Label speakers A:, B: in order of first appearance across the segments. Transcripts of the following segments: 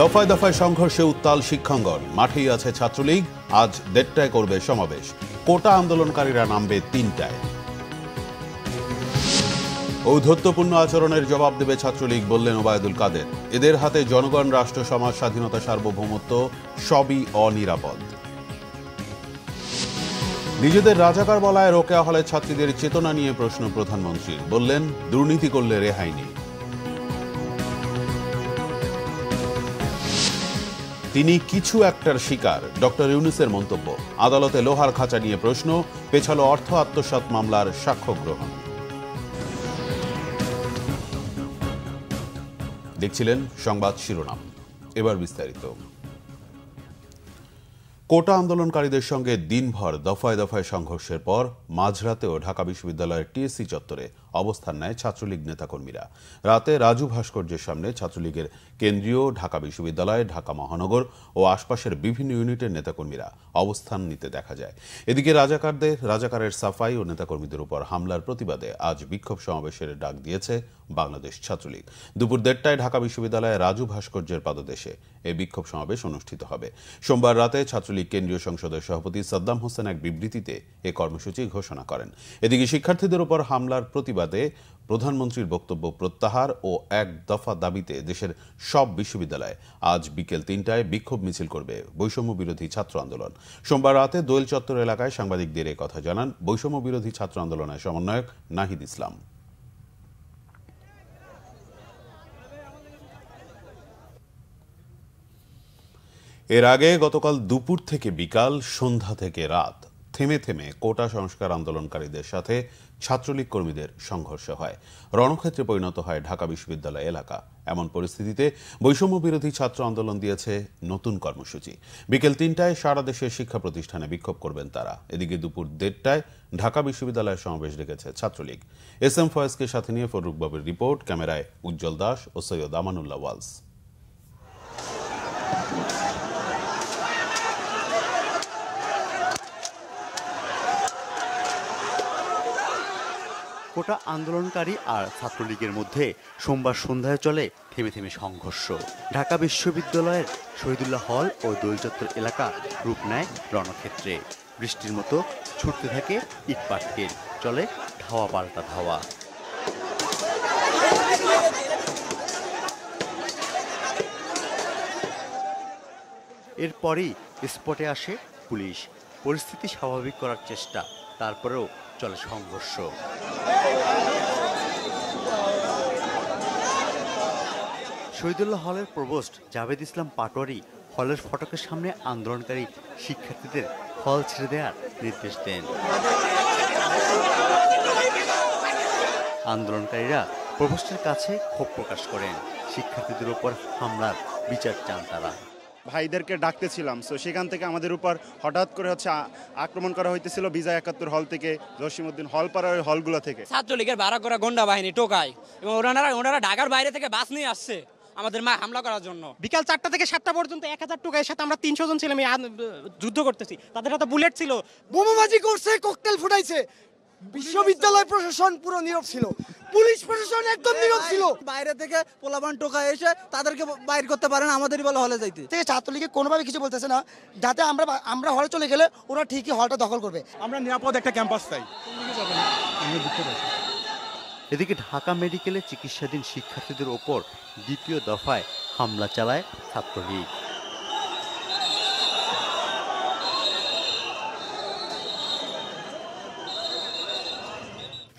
A: দফায় দফায় সংঘর্ষে উত্তাল শিক্ষাঙ্গন মাঠেই আছে ছাত্রলীগ আজ দেড়টায় করবে সমাবেশ কোটা আন্দোলনকারীরা নামবে তিনটায় ঔদ্ধত্যপূর্ণ আচরণের জবাব দেবে ছাত্রলীগ বললেন ওবায়দুল কাদের এদের হাতে জনগণ রাষ্ট্র সমাজ স্বাধীনতা সার্বভৌমত্ব সবই অনিরাপদ নিজেদের রাজাকার বলায় রোকেয়া হলে ছাত্রীদের চেতনা নিয়ে প্রশ্ন প্রধানমন্ত্রী বললেন দুর্নীতি করলে রেহাই নেই তিনি কিছু একটার শিকার ডক্টর ইউনুসের মন্তব্য আদালতে লোহার খাঁচা নিয়ে প্রশ্ন পেছাল অর্থ আত্মসাত মামলার সাক্ষ্য গ্রহণ দেখছিলেন সংবাদ শিরোনাম এবার বিস্তারিত কোটা আন্দোলনকারীদের সঙ্গে দিনভর দফায় দফায় সংঘর্ষের পর মাঝরাতেও ঢাকা বিশ্ববিদ্যালয়ের টিএসসি চত্বরে অবস্থান নেয় ছাত্রলীগ নেতাকর্মীরা রাতে রাজু ভাস্কর্যের সামনে ছাত্রলীগের কেন্দ্রীয় ঢাকা বিশ্ববিদ্যালয় ঢাকা মহানগর ও আশপাশের বিভিন্ন ইউনিটের নেতাকর্মীরা অবস্থান নিতে দেখা যায় এদিকে রাজাকারদের রাজাকারের সাফাই ও নেতাকর্মীদের উপর হামলার প্রতিবাদে আজ বিক্ষোভ সমাবেশের ডাক দিয়েছে বাংলাদেশ ছাত্রলীগ দুপুর দেড়টায় ঢাকা বিশ্ববিদ্যালয়ে রাজু ভাস্কর্যের পাদদেশে এই বিক্ষোভ সমাবেশ অনুষ্ঠিত হবে সোমবার রাতে ছাত্রলীগ কেন্দ্রীয় সংসদের সভাপতি সাদ্দাম হোসেন এক বিবৃতিতে এ কর্মসূচি ঘোষণা করেন এদিকে শিক্ষার্থীদের উপর হামলার প্রতিবাদ প্রতিবাদে প্রধানমন্ত্রীর বক্তব্য প্রত্যাহার ও এক দফা দাবিতে দেশের সব বিশ্ববিদ্যালয়ে আজ বিকেল তিনটায় বিক্ষোভ মিছিল করবে বৈষম্য বিরোধী ছাত্র আন্দোলন সোমবার রাতে দোয়েল চত্বর এলাকায় সাংবাদিকদের কথা জানান বৈষম্য বিরোধী ছাত্র আন্দোলনের সমন্বয়ক নাহিদ ইসলাম এর আগে গতকাল দুপুর থেকে বিকাল সন্ধ্যা থেকে রাত থেমে থেমে কোটা সংস্কার আন্দোলনকারীদের সাথে ছাত্রলীগ কর্মীদের সংঘর্ষ হয় রণক্ষেত্রে পরিণত হয় ঢাকা বিশ্ববিদ্যালয় এলাকা এমন পরিস্থিতিতে বৈষম্য বিরোধী ছাত্র আন্দোলন দিয়েছে নতুন কর্মসূচি বিকেল তিনটায় সারা দেশের শিক্ষা প্রতিষ্ঠানে বিক্ষোভ করবেন তারা এদিকে দুপুর দেড়টায় ঢাকা বিশ্ববিদ্যালয়ের সমাবেশ ডেকেছে ছাত্রলীগ এস এম ফয়েজকে সাথে নিয়ে ফরুক বাবুর রিপোর্ট ক্যামেরায় উজ্জ্বল দাস ও সৈয়দ আমানুল্লাহ ওয়ালস
B: কোটা আন্দোলনকারী আর ছাত্রলীগের মধ্যে সোমবার সন্ধ্যায় চলে থেমে থেমে সংঘর্ষ ঢাকা বিশ্ববিদ্যালয়ের শহীদুল্লাহ হল ও দোলচত্বর এলাকা রূপ নেয় রণক্ষেত্রে বৃষ্টির মতো ছুটতে থাকে ইটপাটকে চলে ধাওয়া পাল্টা ধাওয়া এরপরই স্পটে আসে পুলিশ পরিস্থিতি স্বাভাবিক করার চেষ্টা তারপরেও চলে সংঘর্ষ শহীদুল্লাহ হলের প্রবোস্ট জাভেদ ইসলাম পাটোয়ারি হলের ফটকের সামনে আন্দোলনকারী শিক্ষার্থীদের হল ছেড়ে দেওয়ার নির্দেশ দেন আন্দোলনকারীরা প্রবোস্টের কাছে ক্ষোভ প্রকাশ করেন শিক্ষার্থীদের ওপর হামলার বিচার চান তারা
A: ভাইদেরকে ডাকতেছিলাম সো সেখান থেকে আমাদের উপর হঠাৎ করে হচ্ছে আক্রমণ করা হইতেছিল বিজয় একাত্তর হল থেকে জসিমউদ্দিন হল পাড়ার হলগুলো থেকে
C: ছাত্রলীগের ভাড়া করা গন্ডা বাহিনী টোকায় এবং ওনারা ওনারা ঢাকার বাইরে থেকে বাস নিয়ে আসছে আমাদের মা হামলা করার জন্য বিকাল চারটা থেকে সাতটা পর্যন্ত এক হাজার টোকাইয়ের সাথে আমরা তিনশো জন ছিলাম যুদ্ধ করতেছি তাদের হাতে বুলেট ছিল বোমাবাজি করছে কোকটেল ফুটাইছে বিশ্ববিদ্যালয় প্রশাসন পুরো নীরব ছিল পুলিশ প্রশাসন একদম নীরব ছিল বাইরে থেকে পোলাবান টোকা এসে তাদেরকে বাইর করতে পারে না আমাদেরই বলে হলে যাইতে থেকে ছাত্রলীগে কোনোভাবে কিছু বলতেছে না যাতে আমরা আমরা হলে চলে গেলে ওরা ঠিকই হলটা দখল করবে আমরা নিরাপদ একটা ক্যাম্পাস চাই
B: এদিকে ঢাকা মেডিকেলে চিকিৎসাধীন শিক্ষার্থীদের ওপর দ্বিতীয় দফায় হামলা চালায় ছাত্রলীগ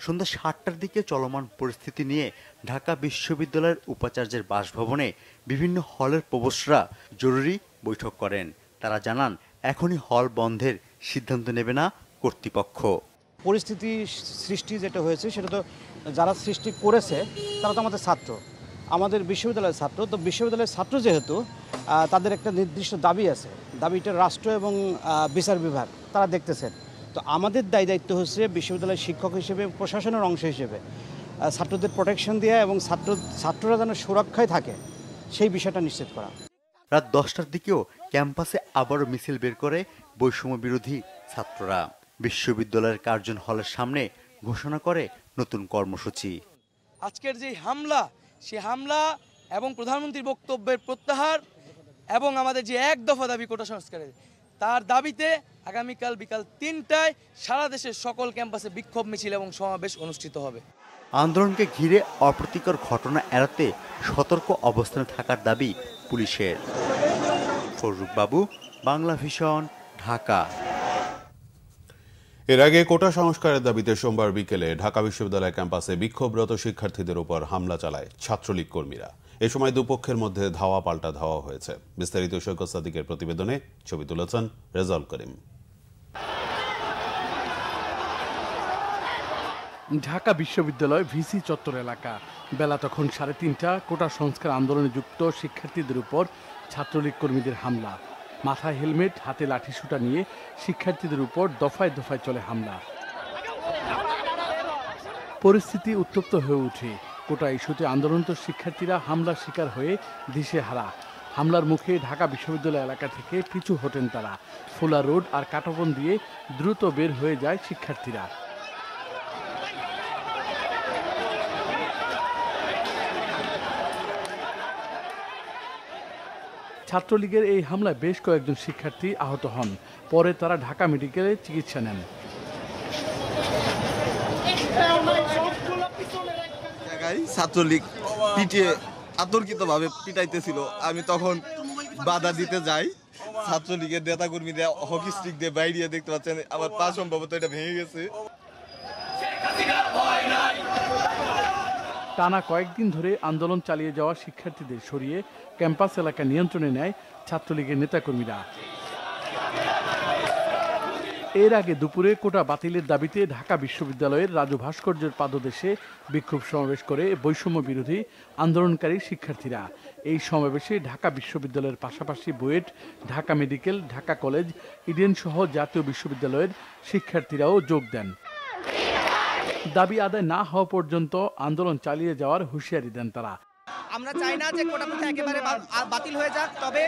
B: সন্ধ্যা সাতটার দিকে চলমান পরিস্থিতি নিয়ে ঢাকা বিশ্ববিদ্যালয়ের উপাচার্যের বাসভবনে বিভিন্ন হলের প্রবসরা জরুরি বৈঠক করেন তারা জানান এখনই হল বন্ধের সিদ্ধান্ত নেবে না কর্তৃপক্ষ পরিস্থিতি সৃষ্টি যেটা হয়েছে সেটা তো
C: যারা সৃষ্টি করেছে তারা তো আমাদের ছাত্র আমাদের বিশ্ববিদ্যালয়ের ছাত্র তো বিশ্ববিদ্যালয়ের ছাত্র যেহেতু তাদের একটা নির্দিষ্ট দাবি আছে দাবিটা রাষ্ট্র এবং বিচার বিভাগ তারা দেখতেছেন তো আমাদের দায় দায়িত্ব হচ্ছে বিশ্ববিদ্যালয়ের শিক্ষক হিসেবে প্রশাসনের অংশ হিসেবে
B: ছাত্রদের প্রোটেকশন দেওয়া এবং ছাত্র ছাত্ররা যেন সুরক্ষায় থাকে সেই বিষয়টা নিশ্চিত করা রাত দশটার দিকেও ক্যাম্পাসে আবারও মিছিল বের করে বৈষম্য বিরোধী ছাত্ররা বিশ্ববিদ্যালয়ের কার্জন হলের সামনে ঘোষণা করে নতুন কর্মসূচি
D: আজকের যে হামলা সে হামলা এবং প্রধানমন্ত্রীর বক্তব্যের প্রত্যাহার এবং আমাদের যে এক দফা দাবি কোটা সংস্কারের তার দাবিতে আগামীকাল বিকাল তিনটায় সারা দেশের সকল ক্যাম্পাসে বিক্ষোভ মিছিল এবং সমাবেশ অনুষ্ঠিত হবে
B: আন্দোলনকে ঘিরে অপ্রীতিকর ঘটনা এড়াতে সতর্ক অবস্থানে থাকার দাবি
A: পুলিশের ফরুকবাবু বাংলা ভিশন ঢাকা এর আগে কোটা সংস্কারের দাবিতে সোমবার বিকেলে ঢাকা বিশ্ববিদ্যালয় ক্যাম্পাসে বিক্ষোভরত শিক্ষার্থীদের উপর হামলা চালায় ছাত্রলীগ কর্মীরা এ সময় দুপক্ষের মধ্যে ধাওয়া পাল্টা ধাওয়া হয়েছে বিস্তারিত সৈকত সাদিকের প্রতিবেদনে ছবি তুলেছেন রেজাল করিম
D: ঢাকা বিশ্ববিদ্যালয় ভিসি চত্বর এলাকা বেলা তখন সাড়ে তিনটা কোটা সংস্কার আন্দোলনে যুক্ত শিক্ষার্থীদের উপর ছাত্রলীগ কর্মীদের হামলা মাথায় হেলমেট হাতে লাঠি সুটা নিয়ে শিক্ষার্থীদের উপর দফায় দফায় চলে হামলা পরিস্থিতি উত্তপ্ত হয়ে উঠে কোটা ইস্যুতে আন্দোলনত শিক্ষার্থীরা হামলার শিকার হয়ে দিশেহারা হামলার মুখে ঢাকা বিশ্ববিদ্যালয় এলাকা থেকে পিছু হটেন তারা ফোলা রোড আর কাটোবন দিয়ে দ্রুত বের হয়ে যায় শিক্ষার্থীরা ছাত্রলীগের এই হামলায় বেশ কয়েকজন শিক্ষার্থী আহত হন পরে তারা ঢাকা মেডিকেলে চিকিৎসা নেন
B: এলাকায় ছাত্রলীগ পিটিয়ে আতর্কিতভাবে পিটাইতেছিল আমি তখন বাধা দিতে যাই ছাত্রলীগের নেতাকর্মীদের হকি স্টিক দিয়ে বাইরিয়ে দেখতে পাচ্ছেন আমার পা সম্ভবত এটা ভেঙে গেছে
D: টানা কয়েকদিন ধরে আন্দোলন চালিয়ে যাওয়া শিক্ষার্থীদের সরিয়ে ক্যাম্পাস এলাকা নিয়ন্ত্রণে নেয় ছাত্রলীগের নেতাকর্মীরা এর আগে দুপুরে কোটা বাতিলের দাবিতে ঢাকা বিশ্ববিদ্যালয়ের রাজু ভাস্কর্যের পাদদেশে বিক্ষোভ সমাবেশ করে বৈষম্য বিরোধী আন্দোলনকারী শিক্ষার্থীরা এই সমাবেশে ঢাকা বিশ্ববিদ্যালয়ের পাশাপাশি বুয়েট ঢাকা মেডিকেল ঢাকা কলেজ ইডেন সহ জাতীয় বিশ্ববিদ্যালয়ের শিক্ষার্থীরাও যোগ দেন দাবি আদায় না হওয়া পর্যন্ত আন্দোলন চালিয়ে যাওয়ার হুঁশিয়ারি দেন তারা
C: আমরা চাই না যে কোটা প্রথা একেবারে বাতিল হয়ে যাক তবে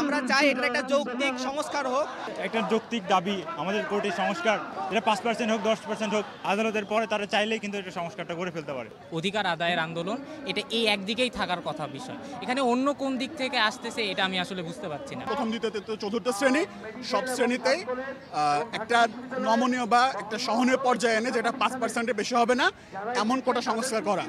C: আমরা চাই এটা একটা যৌক্তিক সংস্কার হোক একটা যৌক্তিক দাবি আমাদের কোর্টে সংস্কার এটা পাঁচ পার্সেন্ট হোক দশ পার্সেন্ট হোক আদালতের পরে তারা চাইলেই কিন্তু এটা সংস্কারটা করে ফেলতে পারে অধিকার আদায়ের আন্দোলন এটা এই একদিকেই থাকার কথা বিষয় এখানে অন্য কোন দিক থেকে আসতেছে এটা আমি আসলে বুঝতে পারছি না
A: প্রথম দ্বিতীয় তৃতীয় চতুর্থ শ্রেণী সব শ্রেণীতেই একটা নমনীয় বা একটা সহনীয় পর্যায়ে এনে যেটা পাঁচ পার্সেন্টের বেশি হবে না এমন
D: কোটা সংস্কার করা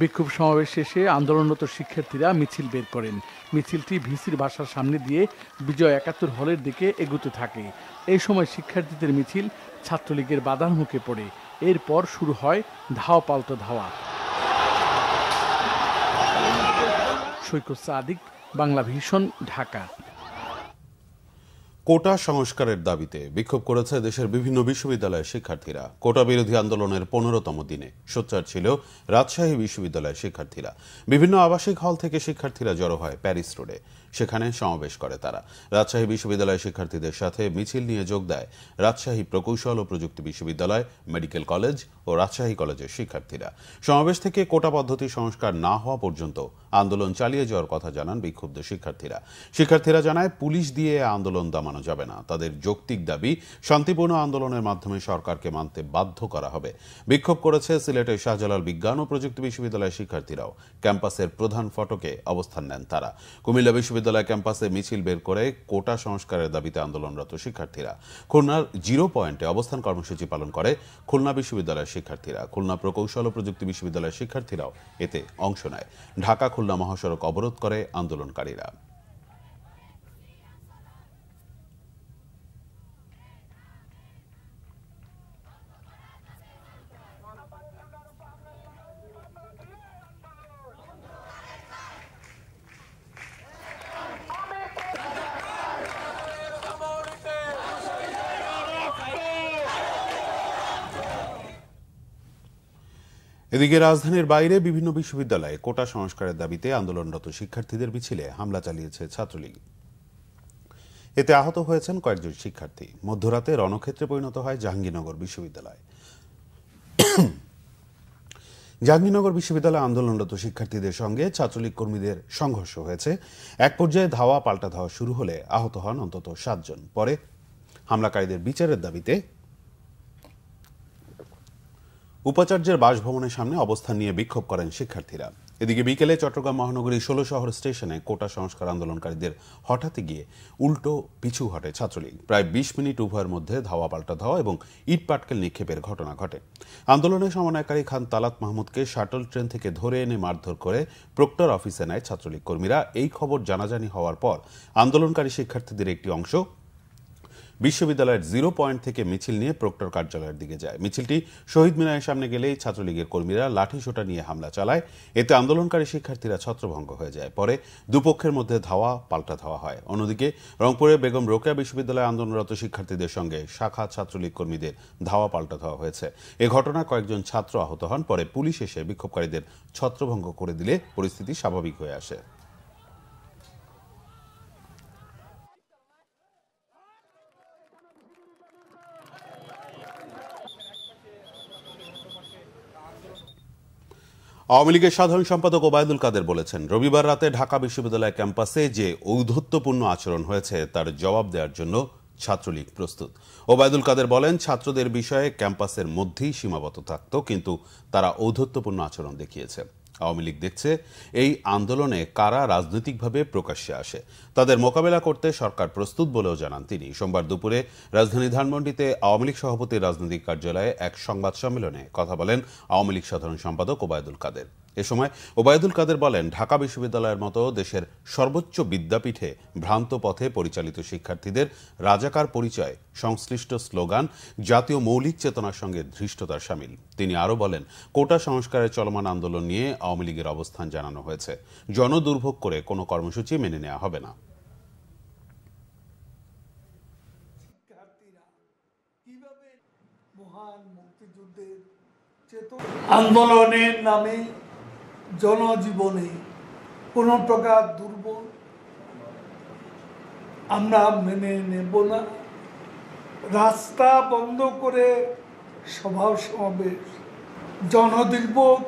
D: বিক্ষোভ সমাবেশ শেষে আন্দোলনরত শিক্ষার্থীরা মিছিল বের করেন মিছিলটি ভিসির বাসার সামনে দিয়ে বিজয় একাত্তর হলের দিকে এগুতে থাকে এই সময় শিক্ষার্থীদের মিছিল ছাত্রলীগের বাধার মুখে পড়ে এরপর শুরু হয় ধাওয়া পাল্টা ধাওয়া সৈকত সাদিক বাংলা ভীষণ ঢাকা
A: কোটা সংস্কারের দাবিতে বিক্ষোভ করেছে দেশের বিভিন্ন বিশ্ববিদ্যালয়ের শিক্ষার্থীরা কোটা বিরোধী আন্দোলনের পনেরোতম দিনে সোচ্চার ছিল রাজশাহী বিশ্ববিদ্যালয়ের শিক্ষার্থীরা বিভিন্ন আবাসিক হল থেকে শিক্ষার্থীরা জড়ো হয় প্যারিস রোডে সেখানে সমাবেশ করে তারা রাজশাহী বিশ্ববিদ্যালয়ের শিক্ষার্থীদের সাথে মিছিল নিয়ে যোগ দেয় রাজশাহী প্রকৌশল ও প্রযুক্তি বিশ্ববিদ্যালয় মেডিকেল কলেজ ও রাজশাহী কলেজের শিক্ষার্থীরা সমাবেশ থেকে কোটা পদ্ধতি সংস্কার না হওয়া পর্যন্ত আন্দোলন চালিয়ে যাওয়ার কথা জানান বিক্ষুব্ধ শিক্ষার্থীরা শিক্ষার্থীরা জানায় পুলিশ দিয়ে আন্দোলন দামানো যাবে না তাদের যৌক্তিক দাবি শান্তিপূর্ণ আন্দোলনের মাধ্যমে সরকারকে মানতে বাধ্য করা হবে বিক্ষোভ করেছে সিলেটের শাহজালাল বিজ্ঞান ও প্রযুক্তি বিশ্ববিদ্যালয়ের শিক্ষার্থীরাও ক্যাম্পাসের প্রধান ফটকে অবস্থান নেন তারা কুমিল্লা বিশ্ববিদ্যালয় বিশ্ববিদ্যালয় ক্যাম্পাসে মিছিল বের করে কোটা সংস্কারের দাবিতে আন্দোলনরত শিক্ষার্থীরা খুলনার জিরো পয়েন্টে অবস্থান কর্মসূচি পালন করে খুলনা বিশ্ববিদ্যালয়ের শিক্ষার্থীরা খুলনা প্রকৌশল ও প্রযুক্তি বিশ্ববিদ্যালয়ের শিক্ষার্থীরাও এতে অংশ নেয় ঢাকা খুলনা মহাসড়ক অবরোধ করে আন্দোলনকারীরা এদিকে রাজধানীর বাইরে বিভিন্ন বিশ্ববিদ্যালয়ে কোটা সংস্কারের দাবিতে আন্দোলনরত শিক্ষার্থীদের মিছিলে হামলা চালিয়েছে ছাত্রলীগ এতে আহত হয়েছেন কয়েকজন শিক্ষার্থী মধ্যরাতে রণক্ষেত্রে পরিণত হয় জাহাঙ্গীরনগর বিশ্ববিদ্যালয় জাহাঙ্গীরনগর বিশ্ববিদ্যালয়ে আন্দোলনরত শিক্ষার্থীদের সঙ্গে ছাত্রলীগ কর্মীদের সংঘর্ষ হয়েছে এক পর্যায়ে ধাওয়া পাল্টা ধাওয়া শুরু হলে আহত হন অন্তত সাতজন পরে হামলাকারীদের বিচারের দাবিতে উপাচার্যের বাসভবনের সামনে অবস্থান নিয়ে বিক্ষোভ করেন শিক্ষার্থীরা এদিকে বিকেলে চট্টগ্রাম মহানগরী ষোলো শহর স্টেশনে কোটা সংস্কার আন্দোলনকারীদের হঠাৎ গিয়ে উল্টো পিছু ঘটে ছাত্রলীগ প্রায় বিশ মিনিট উভয়ের মধ্যে ধাওয়া পাল্টা ধাওয়া এবং ইট পাটকেল নিক্ষেপের ঘটনা ঘটে আন্দোলনের সমন্বয়কারী খান তালাত মাহমুদকে শাটল ট্রেন থেকে ধরে এনে মারধর করে প্রক্টর অফিসে নেয় ছাত্রলীগ কর্মীরা এই খবর জানাজানি হওয়ার পর আন্দোলনকারী শিক্ষার্থীদের একটি অংশ বিশ্ববিদ্যালয়ের জিরো পয়েন্ট থেকে মিছিল নিয়ে প্রক্টর কার্যালয়ের দিকে যায় মিছিলটি শহীদ মিনারের সামনে গেলেই ছাত্রলীগের কর্মীরা সোটা নিয়ে হামলা চালায় এতে আন্দোলনকারী শিক্ষার্থীরা ছত্রভঙ্গ হয়ে যায় পরে দুপক্ষের মধ্যে ধাওয়া পাল্টা ধাওয়া হয় অন্যদিকে রংপুরে বেগম রোকেয়া বিশ্ববিদ্যালয়ে আন্দোলনরত শিক্ষার্থীদের সঙ্গে শাখা ছাত্রলীগ কর্মীদের ধাওয়া পাল্টা ধাওয়া হয়েছে এ ঘটনায় কয়েকজন ছাত্র আহত হন পরে পুলিশ এসে বিক্ষোভকারীদের ছত্রভঙ্গ করে দিলে পরিস্থিতি স্বাভাবিক হয়ে আসে আওয়ামী লীগের সাধারণ সম্পাদক ওবায়দুল কাদের বলেছেন রবিবার রাতে ঢাকা বিশ্ববিদ্যালয় ক্যাম্পাসে যে ঔদ্ধত্যপূর্ণ আচরণ হয়েছে তার জবাব দেওয়ার জন্য ছাত্রলীগ প্রস্তুত ওবায়দুল কাদের বলেন ছাত্রদের বিষয়ে ক্যাম্পাসের মধ্যেই সীমাবদ্ধ থাকত কিন্তু তারা ঔদ্ধত্যপূর্ণ আচরণ দেখিয়েছে আওয়ামী লীগ দেখছে এই আন্দোলনে কারা রাজনৈতিকভাবে প্রকাশ্যে আসে তাদের মোকাবেলা করতে সরকার প্রস্তুত বলেও জানান তিনি সোমবার দুপুরে রাজধানী ধানমন্ডিতে আওয়ামী লীগ সভাপতির রাজনৈতিক কার্যালয়ে এক সংবাদ সম্মেলনে কথা বলেন আওয়ামী লীগ সাধারণ সম্পাদক ওবায়দুল কাদের এ সময় ওবায়দুল কাদের বলেন ঢাকা বিশ্ববিদ্যালয়ের মতো দেশের সর্বোচ্চ বিদ্যাপীঠে ভ্রান্ত পথে পরিচালিত শিক্ষার্থীদের রাজাকার পরিচয় সংশ্লিষ্ট স্লোগান জাতীয় মৌলিক চেতনার সঙ্গে ধৃষ্টতার সামিল তিনি আরও বলেন কোটা সংস্কারের চলমান আন্দোলন নিয়ে আওয়ামী লীগের অবস্থান জানানো হয়েছে জনদুর্ভোগ করে কোনো কর্মসূচি মেনে নেওয়া হবে না আন্দোলনের
D: নামে জনজীবনে কোনো প্রকার দুর্বল আমরা মেনে নেব না রাস্তা বন্ধ করে সভা সমাবেশ জনদুর্ভোগ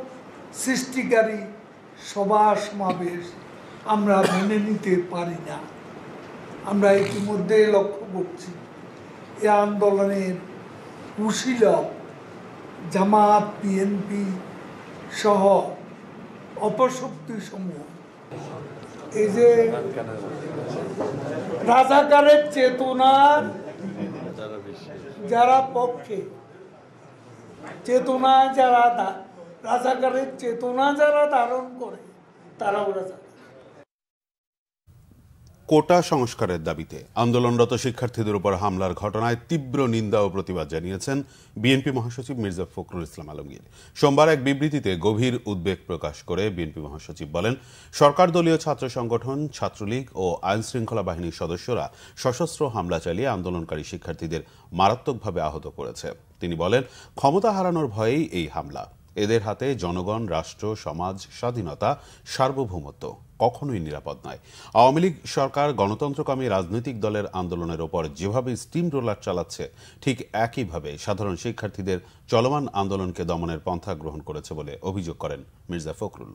D: সৃষ্টিকারী সভা সমাবেশ আমরা মেনে নিতে পারি না আমরা ইতিমধ্যে লক্ষ্য করছি এ আন্দোলনের কুশীলক জামাত বিএনপি সহ অপশক্তি সমূহ এই যে রাজাকারের চেতনার
E: যারা পক্ষে চেতনা যারা
D: রাজাকারের চেতনা যারা ধারণ করে তারাও রাজা
A: কোটা সংস্কারের দাবিতে আন্দোলনরত শিক্ষার্থীদের উপর হামলার ঘটনায় তীব্র নিন্দা ও প্রতিবাদ জানিয়েছেন বিএনপি মহাসচিব মির্জা ফখরুল ইসলাম আলমগীর সোমবার এক বিবৃতিতে গভীর উদ্বেগ প্রকাশ করে বিএনপি মহাসচিব বলেন সরকার দলীয় ছাত্র সংগঠন ছাত্রলীগ ও আইন শৃঙ্খলা বাহিনীর সদস্যরা সশস্ত্র হামলা চালিয়ে আন্দোলনকারী শিক্ষার্থীদের মারাত্মকভাবে আহত করেছে তিনি বলেন ক্ষমতা হারানোর ভয়েই এই হামলা এদের হাতে জনগণ রাষ্ট্র সমাজ স্বাধীনতা সার্বভৌমত্ব কখনোই নিরাপদ নয় আওয়ামী লীগ সরকার গণতন্ত্রকামী রাজনৈতিক দলের আন্দোলনের ওপর যেভাবে স্টিম রোলার চালাচ্ছে ঠিক একইভাবে সাধারণ শিক্ষার্থীদের চলমান আন্দোলনকে দমনের পন্থা গ্রহণ করেছে বলে অভিযোগ করেন মির্জা ফখরুল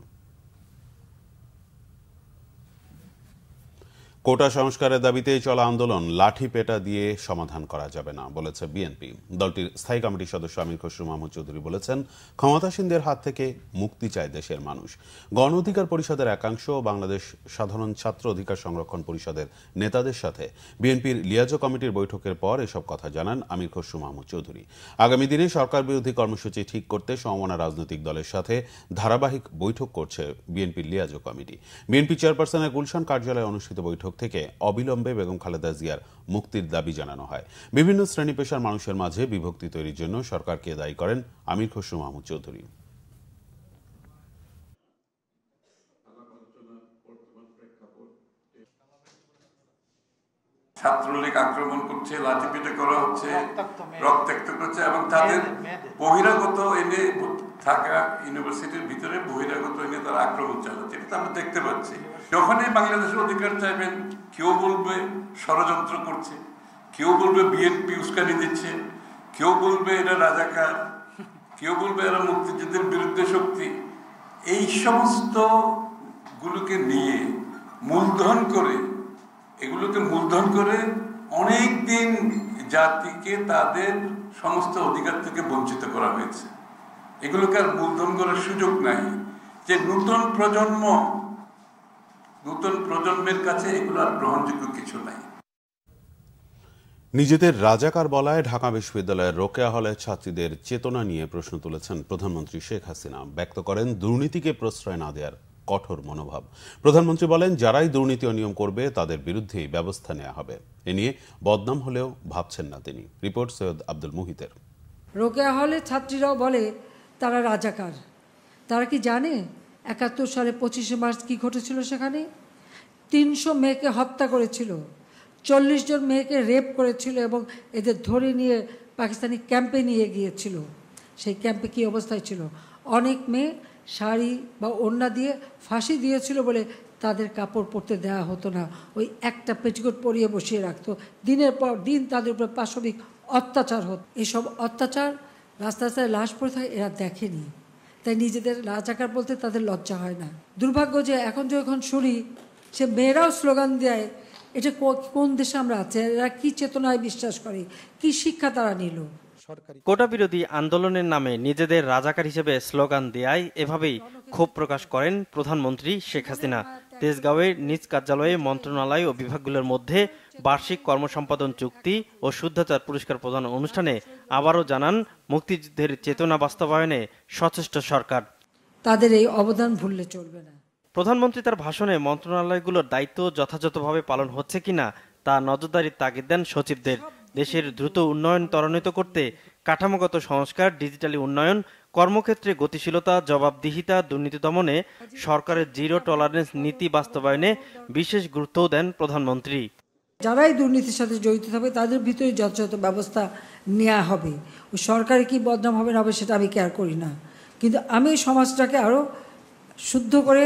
A: কোটা সংস্কারের দাবিতে চলা আন্দোলন লাঠি পেটা দিয়ে সমাধান করা যাবে না বলেছে বিএনপি দলটির স্থায়ী কমিটির সদস্য আমির খসরু মাহমুদ চৌধুরী বলেছেন ক্ষমতাসীনদের হাত থেকে মুক্তি চায় দেশের মানুষ গণ অধিকার পরিষদের একাংশ বাংলাদেশ সাধারণ ছাত্র অধিকার সংরক্ষণ পরিষদের নেতাদের সাথে বিএনপির লিয়াজো কমিটির বৈঠকের পর এসব কথা জানান আমির খসরু মাহমুদ চৌধুরী আগামী দিনে সরকার বিরোধী কর্মসূচি ঠিক করতে সমমনা রাজনৈতিক দলের সাথে ধারাবাহিক বৈঠক করছে বিএনপির লিয়াজো কমিটি বিএনপি চেয়ারপারসনের গুলশান কার্যালয়ে অনুষ্ঠিত বৈঠক বৈঠক থেকে অবিলম্বে বেগম খালেদা জিয়ার মুক্তির দাবি জানানো হয় বিভিন্ন শ্রেণী পেশার মানুষের মাঝে বিভক্তি তৈরির জন্য সরকারকে দায়ী করেন আমির খসরু মাহমুদ চৌধুরী
F: ছাত্রলীগ আক্রমণ করছে লাঠিপিটে করা হচ্ছে
D: রক্তাক্ত করছে এবং তাদের বহিরাগত এনে থাকা ইউনিভার্সিটির ভিতরে বহিরাগত এনে তারা আক্রমণ চালাচ্ছে এটা আমরা দেখতে পাচ্ছি যখনই বাংলাদেশের অধিকার চাইবেন কেউ বলবে ষড়যন্ত্র করছে কেউ বলবে বিএনপি উস্কানি দিচ্ছে কেউ বলবে এরা রাজাকার কেউ বলবে এরা মুক্তিযুদ্ধের বিরুদ্ধে শক্তি এই সমস্ত গুলোকে নিয়ে মূলধন করে এগুলোকে মূলধন করে অনেক দিন জাতিকে তাদের সমস্ত অধিকার থেকে বঞ্চিত করা হয়েছে এগুলোকে আর মূলধন করার সুযোগ নাই যে নূতন প্রজন্ম নূতন প্রজন্মের কাছে এগুলো আর গ্রহণযোগ্য কিছু নাই
A: নিজেদের রাজাকার বলায় ঢাকা বিশ্ববিদ্যালয়ের রোকেয়া হলে ছাত্রীদের চেতনা নিয়ে প্রশ্ন তুলেছেন প্রধানমন্ত্রী শেখ হাসিনা ব্যক্ত করেন দুর্নীতিকে প্রশ্রয় না দেওয়ার কঠোর মনোভাব প্রধানমন্ত্রী বলেন যারাই দুর্নীতি অনিয়ম করবে তাদের বিরুদ্ধেই ব্যবস্থা নেওয়া হবে এ নিয়ে বদনাম হলেও ভাবছেন না তিনি রিপোর্ট সৈয়দ আব্দুল মুহিতের
F: রোকেয়া হলে ছাত্রীরাও বলে তারা রাজাকার তারা কি জানে একাত্তর সালে পঁচিশে মার্চ কি ঘটেছিল সেখানে তিনশো মেয়েকে হত্যা করেছিল চল্লিশ জন মেয়েকে রেপ করেছিল এবং এদের ধরে নিয়ে পাকিস্তানি ক্যাম্পে নিয়ে গিয়েছিল সেই ক্যাম্পে কি অবস্থায় ছিল অনেক মেয়ে শাড়ি বা ওড়না দিয়ে ফাঁসি দিয়েছিল বলে তাদের কাপড় পরতে দেওয়া হতো না ওই একটা পেটিকোট পরিয়ে বসিয়ে রাখতো দিনের পর দিন তাদের উপরে পাশবিক অত্যাচার হতো এসব অত্যাচার রাস্তা রাস্তায় লাশ পড়ে থাকে এরা দেখেনি তাই নিজেদের রাজাকার বলতে তাদের লজ্জা হয় না দুর্ভাগ্য যে এখন যখন শুনি সে মেয়েরাও স্লোগান দেয় এটা কোন দেশে আমরা আছে এরা কী চেতনায় বিশ্বাস করে কি শিক্ষা তারা নিল
C: কোটা বিরোধী আন্দোলনের নামে নিজেদের রাজাকার হিসেবে স্লোগান দেয়ায় এভাবেই ক্ষোভ প্রকাশ করেন প্রধানমন্ত্রী শেখ হাসিনা তেজগাঁওয়ের নিজ কার্যালয়ে মন্ত্রণালয় ও বিভাগগুলোর মধ্যে বার্ষিক কর্মসম্পাদন চুক্তি ও শুদ্ধাচার পুরস্কার প্রদান অনুষ্ঠানে আবারও জানান মুক্তিযুদ্ধের চেতনা বাস্তবায়নে সচেষ্ট সরকার
F: তাদের এই অবদান ভুললে চলবে না
C: প্রধানমন্ত্রী তার ভাষণে মন্ত্রণালয়গুলোর দায়িত্ব যথাযথভাবে পালন হচ্ছে কিনা তা নজরদারির তাগিদ দেন সচিবদের দেশের দ্রুত উন্নয়ন ত্বরান্বিত করতে কাঠামোগত সংস্কার ডিজিটালি উন্নয়ন কর্মক্ষেত্রে গতিশীলতা জবাবদিহিতা দুর্নীতি দমনে সরকারের জিরো টলারেন্স নীতি বাস্তবায়নে বিশেষ গুরুত্ব দেন প্রধানমন্ত্রী
F: যারাই দুর্নীতির সাথে জড়িত থাকবে তাদের ভিতরে যথাযথ ব্যবস্থা নেওয়া হবে ও সরকারে কি বদনাম হবে না হবে সেটা আমি কেয়ার করি না কিন্তু আমি সমাজটাকে আরও শুদ্ধ করে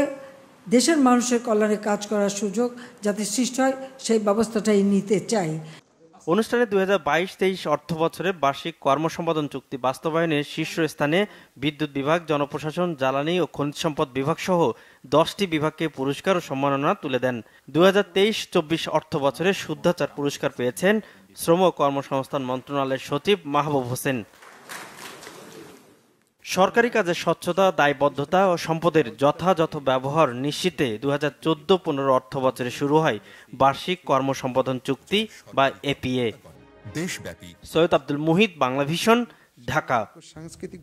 F: দেশের মানুষের কল্যাণে কাজ করার সুযোগ যাতে সৃষ্টি হয় সেই ব্যবস্থাটাই নিতে চাই
C: অনুষ্ঠানে দুই হাজার বাইশ তেইশ অর্থ বছরে বার্ষিক কর্মসম্পাদন চুক্তি বাস্তবায়নের শীর্ষস্থানে বিদ্যুৎ বিভাগ জনপ্রশাসন জ্বালানি ও খনিজ সম্পদ বিভাগ সহ দশটি বিভাগকে পুরস্কার ও সম্মাননা তুলে দেন দুই হাজার তেইশ চব্বিশ অর্থ বছরে শুদ্ধাচার পুরস্কার পেয়েছেন শ্রম ও কর্মসংস্থান মন্ত্রণালয়ের সচিব মাহবুব হোসেন সরকারি কাজে স্বচ্ছতা দায়বদ্ধতা ও সম্পদের যথাযথ ব্যবহার নিশ্চিতে দু হাজার চোদ্দ পনেরো অর্থ বছরে শুরু হয় বার্ষিক কর্মসম্পাদন চুক্তি বা এপিএ দেশব্যাপী সৈয়দ আব্দুল মুহিত বাংলা ভীষণ ঢাকা সাংস্কৃতিক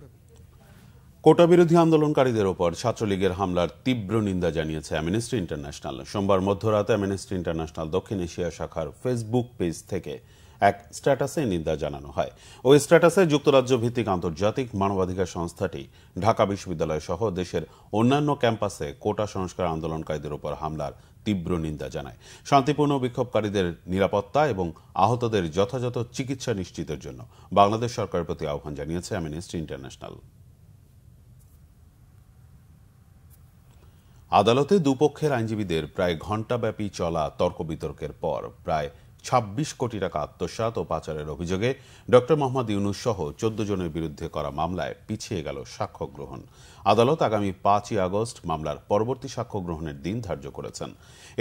A: কোটা বিরোধী আন্দোলনকারীদের ওপর ছাত্রলীগের হামলার তীব্র নিন্দা জানিয়েছে অ্যামিনিস্ট্রি ইন্টারন্যাশনাল সোমবার মধ্যরাতে অ্যামিনিস্ট্রি ইন্টারন্যাশনাল দক্ষিণ এশিয়া শাখার ফেসবুক পেজ থেকে এক স্ট্যাটাসে নিন্দা জানানো হয় ওই স্ট্যাটাসে যুক্তরাজ্য ভিত্তিক আন্তর্জাতিক মানবাধিকার সংস্থাটি ঢাকা বিশ্ববিদ্যালয় সহ দেশের অন্যান্য ক্যাম্পাসে কোটা সংস্কার আন্দোলনকারীদের উপর হামলার তীব্র নিন্দা জানায় শান্তিপূর্ণ বিক্ষোভকারীদের নিরাপত্তা এবং আহতদের যথাযথ চিকিৎসা নিশ্চিতের জন্য বাংলাদেশ সরকারের প্রতি আহ্বান জানিয়েছে অ্যামনেস্টি ইন্টারন্যাশনাল আদালতে দুপক্ষের আইনজীবীদের প্রায় ঘণ্টাব্যাপী চলা তর্ক বিতর্কের পর প্রায় ২৬ কোটি টাকা আত্মসাত ও পাচারের অভিযোগে ড মোহাম্মদ ইউনুস সহ চোদ্দ জনের বিরুদ্ধে করা মামলায় পিছিয়ে গেল সাক্ষ্য গ্রহণ আদালত আগামী পাঁচই আগস্ট মামলার পরবর্তী সাক্ষ্য গ্রহণের দিন ধার্য করেছেন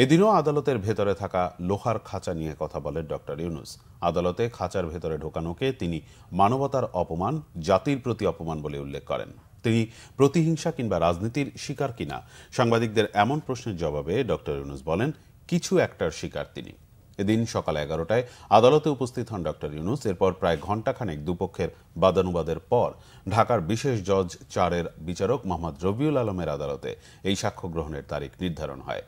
A: এদিনও আদালতের ভেতরে থাকা লোহার খাঁচা নিয়ে কথা বলেন ড ইউনুস আদালতে খাঁচার ভেতরে ঢোকানোকে তিনি মানবতার অপমান জাতির প্রতি অপমান বলে উল্লেখ করেন তিনি প্রতিহিংসা কিংবা রাজনীতির শিকার কিনা সাংবাদিকদের এমন প্রশ্নের জবাবে ড ইউনুস বলেন কিছু একটার শিকার তিনি এদিন সকাল এগারোটায় আদালতে উপস্থিত হন ডক্টর ইউনুস এরপর প্রায় ঘণ্টাখানেক দুপক্ষের বাদানুবাদের পর ঢাকার বিশেষ জজ চারের বিচারক মোহাম্মদ রবিউল আলমের আদালতে এই সাক্ষ্য গ্রহণের তারিখ নির্ধারণ হয়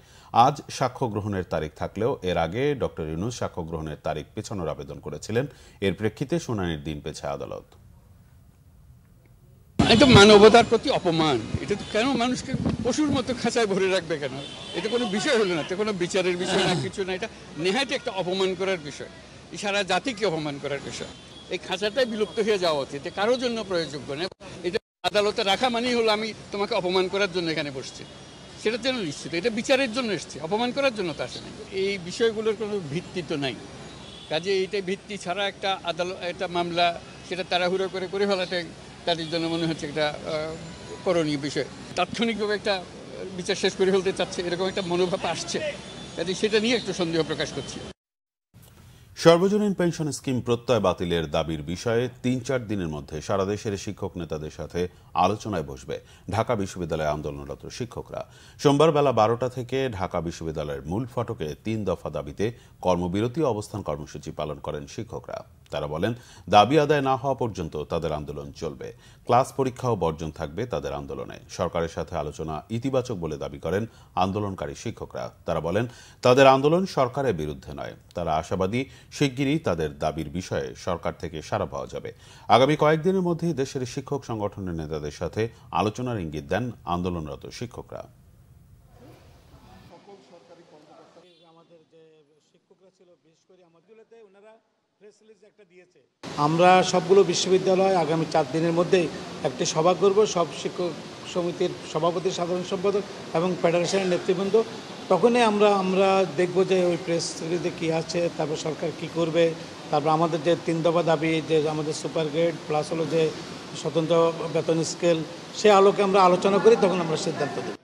A: আজ সাক্ষ্য গ্রহণের তারিখ থাকলেও এর আগে ডক্টর ইউনুস সাক্ষ্য গ্রহণের তারিখ পেছানোর আবেদন করেছিলেন এর প্রেক্ষিতে শুনানির দিন পেছে আদালত এটা মানবতার প্রতি অপমান এটা
D: তো কেন মানুষকে পশুর মতো খাঁচায় ভরে রাখবে কেন এটা কোনো বিষয় হলো না তো কোনো বিচারের বিষয় না কিছু না এটা নেহাতে একটা অপমান করার বিষয় সারা জাতিকে অপমান করার বিষয় এই খাঁচাটাই বিলুপ্ত হয়ে যাওয়া উচিত কারোর জন্য প্রয়োজন না এটা আদালতে রাখা মানেই হলো আমি তোমাকে অপমান করার জন্য এখানে বসছি সেটার জন্য নিশ্চিত এটা বিচারের জন্য এসছে অপমান করার জন্য তো আসে না এই বিষয়গুলোর কোনো ভিত্তি তো নাই কাজে এইটা ভিত্তি ছাড়া একটা আদালত একটা মামলা সেটা তাড়াহুড়ো করে করে ফেলাটাই তাদের জন্য মনে হচ্ছে একটা করণীয় বিষয় তাৎক্ষণিকভাবে একটা বিচার শেষ করে ফেলতে চাচ্ছে এরকম একটা মনোভাব আসছে সেটা নিয়ে একটু সন্দেহ প্রকাশ করছি
A: সর্বজনীন পেনশন স্কিম প্রত্যয় বাতিলের দাবির বিষয়ে তিন চার দিনের মধ্যে সারা দেশের শিক্ষক নেতাদের সাথে আলোচনায় বসবে ঢাকা বিশ্ববিদ্যালয়ে আন্দোলনরত শিক্ষকরা সোমবার বেলা বারোটা থেকে ঢাকা বিশ্ববিদ্যালয়ের মূল ফটকে তিন দফা দাবিতে কর্মবিরতি অবস্থান কর্মসূচি পালন করেন শিক্ষকরা তারা বলেন দাবি আদায় না হওয়া পর্যন্ত তাদের আন্দোলন চলবে ক্লাস পরীক্ষাও বর্জন থাকবে তাদের আন্দোলনে সরকারের সাথে আলোচনা ইতিবাচক বলে দাবি করেন আন্দোলনকারী শিক্ষকরা তারা বলেন তাদের আন্দোলন সরকারের বিরুদ্ধে নয় তারা আশাবাদী শিগগিরই তাদের দাবির বিষয়ে সরকার থেকে সারা পাওয়া যাবে আগামী কয়েকদিনের মধ্যেই দেশের শিক্ষক সংগঠনের নেতাদের সাথে আলোচনার ইঙ্গিত দেন আন্দোলনরত শিক্ষকরা আমরা
D: সবগুলো বিশ্ববিদ্যালয় আগামী চার দিনের মধ্যে একটি সভা করব সব শিক্ষক সমিতির সভাপতি সাধারণ সম্পাদক এবং ফেডারেশনের নেতৃবৃন্দ তখনই আমরা আমরা দেখব যে ওই প্রেস রিলিজে কী আছে তারপর সরকার কি করবে তারপর আমাদের যে তিন দফা দাবি যে আমাদের সুপার গ্রেড প্লাস হলো যে স্বতন্ত্র বেতন স্কেল সে আলোকে আমরা আলোচনা করি তখন আমরা সিদ্ধান্ত দিই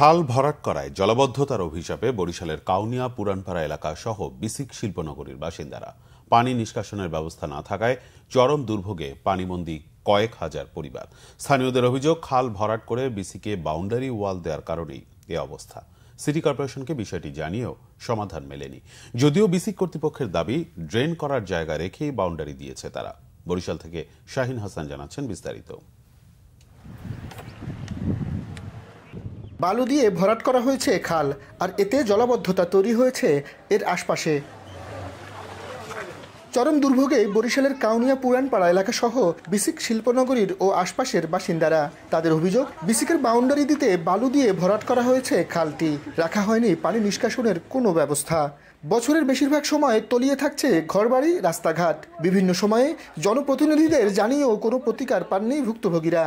A: খাল ভরাট করায় জলবদ্ধতার অভিশাপে বরিশালের কাউনিয়া পুরানপাড়া এলাকা সহ বিসিক শিল্পনগরীর বাসিন্দারা পানি নিষ্কাশনের ব্যবস্থা না থাকায় চরম দুর্ভোগে পানিমন্দি কয়েক হাজার পরিবার স্থানীয়দের অভিযোগ খাল ভরাট করে বিসিকে বাউন্ডারি ওয়াল দেওয়ার কারণেই এ অবস্থা সিটি কর্পোরেশনকে বিষয়টি জানিয়েও সমাধান মেলেনি যদিও বিসিক কর্তৃপক্ষের দাবি ড্রেন করার জায়গা রেখেই বাউন্ডারি দিয়েছে তারা বরিশাল থেকে শাহিন হাসান জানাচ্ছেন বিস্তারিত
E: বালু দিয়ে ভরাট করা হয়েছে খাল আর এতে জলাবদ্ধতা তৈরি হয়েছে এর আশপাশে চরম দুর্ভোগে বরিশালের কাউনিয়া পুরানপাড়া এলাকাসহ বিসিক শিল্পনগরীর ও আশপাশের বাসিন্দারা তাদের অভিযোগ বিসিকের বাউন্ডারি দিতে বালু দিয়ে ভরাট করা হয়েছে খালটি রাখা হয়নি পানি নিষ্কাশনের কোনো ব্যবস্থা বছরের বেশিরভাগ সময় তলিয়ে থাকছে ঘরবাড়ি রাস্তাঘাট বিভিন্ন সময়ে জনপ্রতিনিধিদের জানিয়েও কোনো প্রতিকার পাননি ভুক্তভোগীরা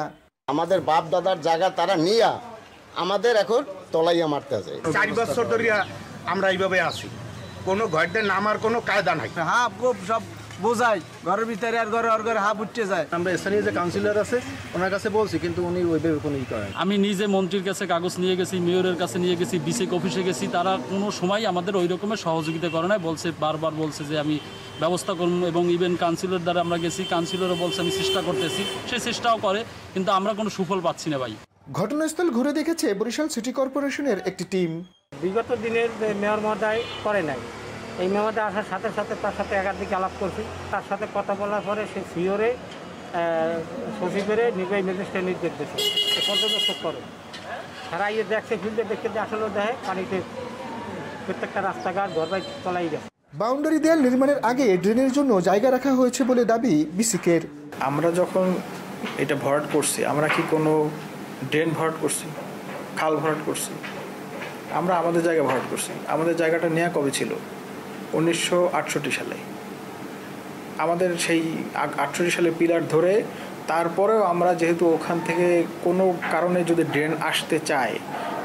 E: আমাদের বাপ দাদার জায়গা তারা নিয়ে আমাদের এখন তলাইয়া মারতে আছে চার বছর ধরিয়া আমরা এইভাবে আছি কোনো ঘরটা নামার কোনো কায়দা নাই হ্যাঁ, হাফ গোপ সব বোঝাই ঘরের ভিতরে আর ঘরে আর ঘরে হাফ উঠতে যায় আমরা স্থানীয় যে কাউন্সিলর আছে ওনার কাছে বলছি কিন্তু
F: উনি ওইভাবে কোনো ই করেন
D: আমি নিজে মন্ত্রীর কাছে কাগজ নিয়ে গেছি মেয়রের কাছে নিয়ে গেছি বিসিক অফিসে গেছি তারা কোনো সময় আমাদের ওই রকমের সহযোগিতা করে নাই বলছে বারবার বলছে যে আমি ব্যবস্থা করুন এবং ইভেন কাউন্সিলর দ্বারা আমরা গেছি কাউন্সিলরও বলছে আমি চেষ্টা করতেছি সে চেষ্টাও করে কিন্তু আমরা কোনো সুফল
C: পাচ্ছি না ভাই
E: ঘটনাস্থল ঘুরে দেখেছে বরিশাল সিটি কর্পোরেশনের একটি টিম
C: বিগত দিনের মেয়র মহোদয় করে নাই এই মেয়র মহোদয় আসার সাথে সাথে তার সাথে একাধিক আলাপ করছি তার সাথে কথা বলার পরে সে সিওরে সচিবের নির্বাহী ম্যাজিস্ট্রেট নির্দেশ দিয়েছে পর্যবেক্ষক করে তারা ইয়ে দেখছে ফিল্ডে দেখতে আসলে দেখে পানিতে প্রত্যেকটা রাস্তাঘাট ঘরবাই চলাই গেছে
E: বাউন্ডারি দেয়াল নির্মাণের আগে ড্রেনের জন্য জায়গা রাখা হয়েছে বলে দাবি বিসিকের আমরা যখন এটা ভরাট করছি আমরা কি কোনো ড্রেন ভরাট করছি খাল ভরাট করছি আমরা আমাদের জায়গা ভরাট করছি আমাদের জায়গাটা নেওয়া কবে ছিল উনিশশো সালে আমাদের সেই আটষট্টি সালে পিলার ধরে তারপরেও আমরা যেহেতু ওখান থেকে কোনো কারণে যদি ড্রেন আসতে চায়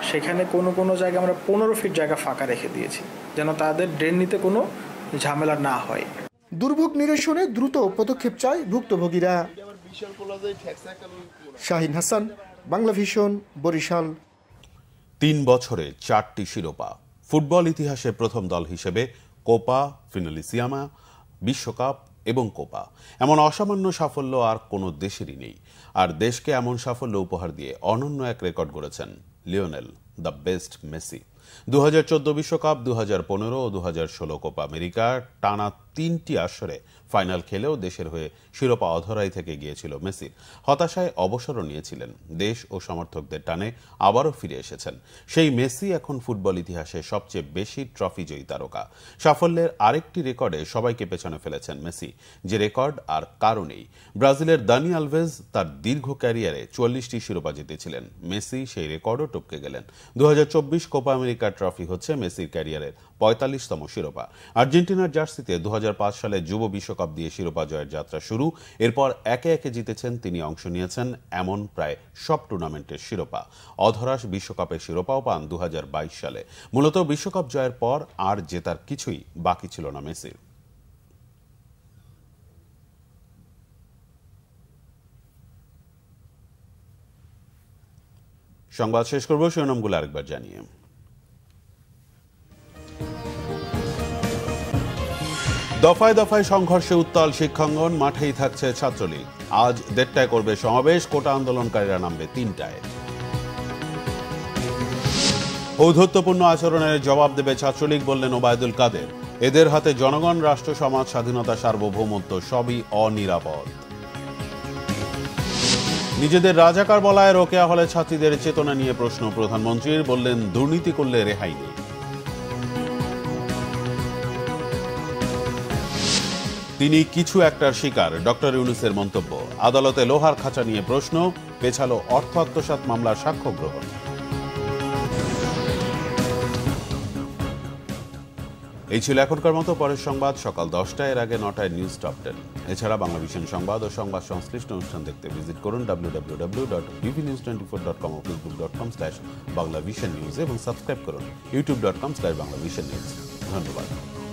E: সেখানে কোনো কোনো জায়গায় আমরা পনেরো ফিট জায়গা ফাঁকা রেখে দিয়েছি যেন তাদের ড্রেন নিতে কোনো ঝামেলা না হয় দুর্ভোগ নিরসনে দ্রুত পদক্ষেপ চায় ভুক্তভোগীরা শাহিন হাসান
A: বাংলা ভিশন বরিশাল তিন বছরে চারটি শিরোপা ফুটবল ইতিহাসে প্রথম দল হিসেবে কোপা ফিনালিসিয়ামা বিশ্বকাপ এবং কোপা এমন অসামান্য সাফল্য আর কোনো দেশেরই নেই আর দেশকে এমন সাফল্য উপহার দিয়ে অনন্য এক রেকর্ড গড়েছেন লিওনেল দ্য বেস্ট মেসি দু বিশ্বকাপ দু ও দু কোপা আমেরিকা টানা তিনটি আসরে ফাইনাল খেলেও দেশের হয়ে শিরোপা অধরাই থেকে গিয়েছিল মেসির হতাশায় অবসরও নিয়েছিলেন দেশ ও সমর্থকদের টানে আবারও ফিরে এসেছেন সেই মেসি এখন ফুটবল ইতিহাসে সবচেয়ে বেশি ট্রফি জয়ী তারকা সাফল্যের আরেকটি রেকর্ডে সবাইকে পেছনে ফেলেছেন মেসি যে রেকর্ড আর কারণেই ব্রাজিলের দানি আলভেজ তার দীর্ঘ ক্যারিয়ারে চল্লিশটি শিরোপা জিতেছিলেন মেসি সেই রেকর্ডও টপকে গেলেন দু কোপা আমেরিকা ট্রফি হচ্ছে মেসির ক্যারিয়ারের পঁয়তাল্লিশতম শিরোপা আর্জেন্টিনার জার্সিতে দু সালে যুব বিশ্বকাপ দিয়ে শিরোপা জয়ের যাত্রা শুরু এরপর একে একে জিতেছেন তিনি অংশ নিয়েছেন এমন প্রায় সব টুর্নামেন্টের শিরোপা অধরাস বিশ্বকাপের শিরোপাও পান দু সালে মূলত বিশ্বকাপ জয়ের পর আর জেতার কিছুই বাকি ছিল না মেসির সংবাদ শেষ করব শিরোনামগুলো আরেকবার জানিয়ে দফায় দফায় সংঘর্ষে উত্তাল শিক্ষাঙ্গন মাঠেই থাকছে ছাত্রলীগ আজ দেড়টায় করবে সমাবেশ কোটা আন্দোলনকারীরা নামবে তিনটায় ঔদ্ধত্যপূর্ণ আচরণের জবাব দেবে ছাত্রলীগ বললেন ওবায়দুল কাদের এদের হাতে জনগণ রাষ্ট্র সমাজ স্বাধীনতা সার্বভৌমত্ব সবই অনিরাপদ নিজেদের রাজাকার বলায় রোকেয়া হলে ছাত্রীদের চেতনা নিয়ে প্রশ্ন প্রধানমন্ত্রীর বললেন দুর্নীতি করলে রেহাই নেই তিনি কিছু একটার শিকার ডক্টর ইউনুসের মন্তব্য আদালতে লোহার খাঁচা নিয়ে প্রশ্ন পেছালো অর্থ আত্মসাত মামলার সাক্ষ্য গ্রহণ এই ছিল এখনকার মতো পরের সংবাদ সকাল দশটায় এর আগে নটায় নিউজ টপ টেন এছাড়া বাংলা ভিশন সংবাদ ও সংবাদ সংশ্লিষ্ট অনুষ্ঠান দেখতে ভিজিট করুন W W W dot BV news twenty four dot com ও Facebook dot com slash Bangla Vision news এবং সাবস্ক্রাইব করুন YouTube dot com slash Bangla Vision news ধন্যবাদ